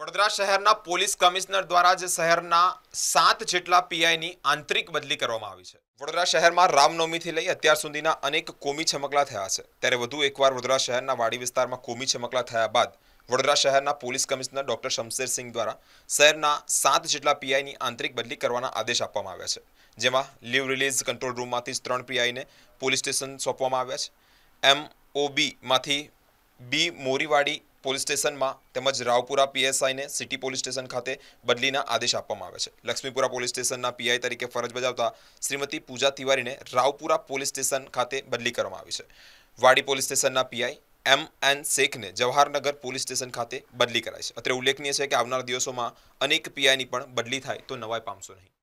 વડોદરા શહેરના police commissioner દ્વારા જે શહેરના સાત જેટલા પીઆઈની આંતરિક બદલી કરવામાં આવી છે વડોદરા શહેરમાં રામનવમીથી લઈ અત્યાર સુધીના અનેક કોમી છમકલા થયા છે ત્યારે વધુ એકવાર વડોદરા શહેરના વાડી વિસ્તારમાં કોમી છમકલા થયા બાદ વડોદરા શહેરના પોલીસ કમિશનર ડોક્ટર શમશેરસિંહ દ્વારા શહેરના સાત જેટલા પીઆઈની આંતરિક બદલી કરવાના આદેશ આપવામાં આવ્યા છે જેમાં લીવ રિલીઝ કંટ્રોલ રૂમમાંથી ત્રણ પીઆઈને પોલીસ સ્ટેશન સોંપવામાં આવ્યા છે એમ ઓબીમાંથી બી મોરીવાડી પોલીસ સ્ટેશનમાં તેમજ રાવપુરા પીએસઆઈને સિટી પોલીસ સ્ટેશન ખાતે બદલીના આદેશ આપવામાં આવે છે લક્ષ્મીપુરા પોલીસ સ્ટેશનના પીઆઈ તરીકે ફરજ બજાવતા શ્રીમતી પૂજા તિવારીને રાવપુરા પોલીસ સ્ટેશન ખાતે બદલી કરવામાં આવી છે વાડી પોલીસ સ્ટેશનના પીઆઈ એમ એન શેખને જવાહરનગર પોલીસ સ્ટેશન ખાતે બદલી કરાઈ છે અત્રે ઉલ્લેખનીય છે કે આવનારા દિવસોમાં અનેક પીઆઈની પણ બદલી થાય તો નવાઈ પામશો નહીં